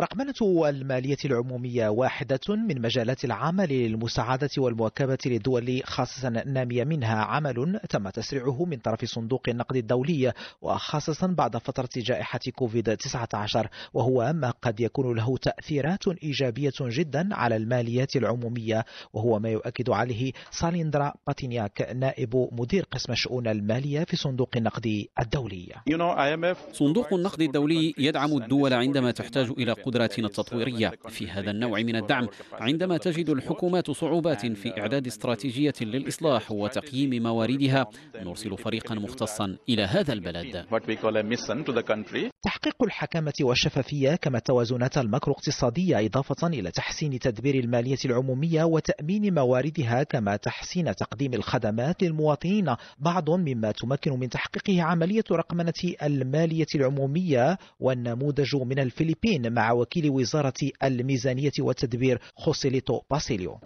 رقمنة المالية العمومية واحدة من مجالات العمل للمساعدة والمواكبة للدول خاصة نامية منها عمل تم تسريعه من طرف صندوق النقد الدولي وخاصة بعد فترة جائحة كوفيد 19 وهو ما قد يكون له تأثيرات إيجابية جدا على الماليات العمومية وهو ما يؤكد عليه ساليندرا باتينياك نائب مدير قسم الشؤون المالية في صندوق النقد الدولي صندوق النقد الدولي يدعم الدول عندما تحتاج إلى قدراتنا التطويرية في هذا النوع من الدعم عندما تجد الحكومات صعوبات في إعداد استراتيجية للإصلاح وتقييم مواردها نرسل فريقا مختصا إلى هذا البلد تحقيق الحكامة والشفافية كما التوازنات المكرو اقتصادية إضافة إلى تحسين تدبير المالية العمومية وتأمين مواردها كما تحسين تقديم الخدمات للمواطنين بعض مما تمكن من تحقيقه عملية رقمنة المالية العمومية والنموذج من الفلبين مع وكيل وزارة الميزانية والتدبير خوسيليتو باسيليو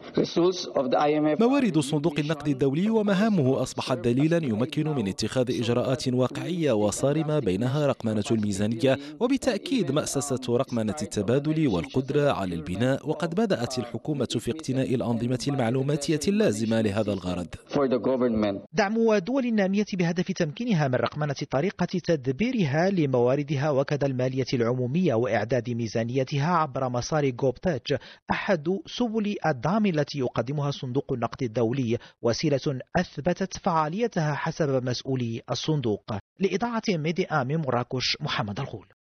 موارد صندوق النقد الدولي ومهامه أصبحت دليلا يمكن من اتخاذ إجراءات واقعية وصارمة بينها رقمنة الميزانية وبالتأكيد مأسسة رقمنة التبادل والقدرة على البناء وقد بدأت الحكومة في اقتناء الأنظمة المعلوماتية اللازمة لهذا الغرض دعم دول النامية بهدف تمكينها من رقمنة طريقة تدبيرها لمواردها وكذا المالية العمومية وإعداد ميزانية إنسانيتها عبر مسار جوبتاج أحد سبل الدعم التي يقدمها صندوق النقد الدولي وسيلة أثبتت فعاليتها حسب مسؤولي الصندوق لإضاعة ميديا من مراكش محمد الغول